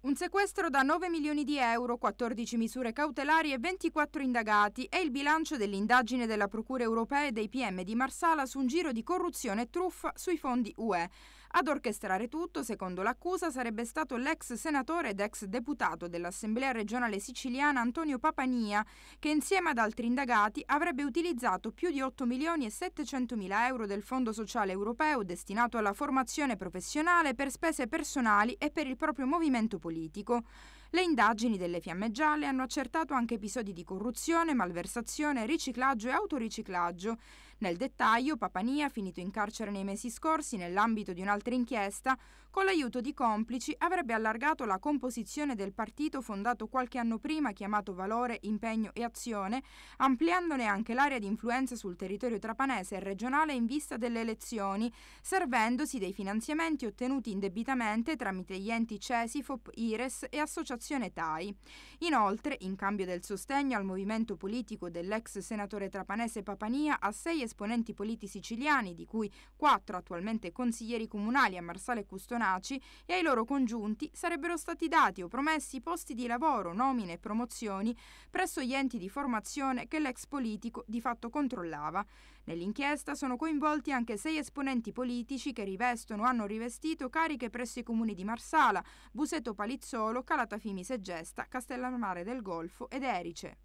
Un sequestro da 9 milioni di euro, 14 misure cautelari e 24 indagati è il bilancio dell'indagine della Procura europea e dei PM di Marsala su un giro di corruzione e truffa sui fondi UE. Ad orchestrare tutto, secondo l'accusa, sarebbe stato l'ex senatore ed ex deputato dell'Assemblea regionale siciliana Antonio Papania, che insieme ad altri indagati avrebbe utilizzato più di 8 milioni e 700 mila euro del Fondo Sociale Europeo destinato alla formazione professionale per spese personali e per il proprio movimento politico politico. Le indagini delle Fiamme Gialle hanno accertato anche episodi di corruzione, malversazione, riciclaggio e autoriciclaggio nel dettaglio, Papania, finito in carcere nei mesi scorsi nell'ambito di un'altra inchiesta, con l'aiuto di complici avrebbe allargato la composizione del partito fondato qualche anno prima chiamato Valore, Impegno e Azione, ampliandone anche l'area di influenza sul territorio trapanese e regionale in vista delle elezioni, servendosi dei finanziamenti ottenuti indebitamente tramite gli enti CESIFOP, IRES e Associazione TAI. Inoltre, in cambio del sostegno al movimento politico dell'ex senatore trapanese Papania, a sei esponenti politici siciliani, di cui quattro attualmente consiglieri comunali a Marsale e Custonaci, e ai loro congiunti sarebbero stati dati o promessi posti di lavoro, nomine e promozioni presso gli enti di formazione che l'ex politico di fatto controllava. Nell'inchiesta sono coinvolti anche sei esponenti politici che rivestono o hanno rivestito cariche presso i comuni di Marsala, Buseto Palizzolo, Calatafimi Segesta, Castellammare del Golfo ed Erice.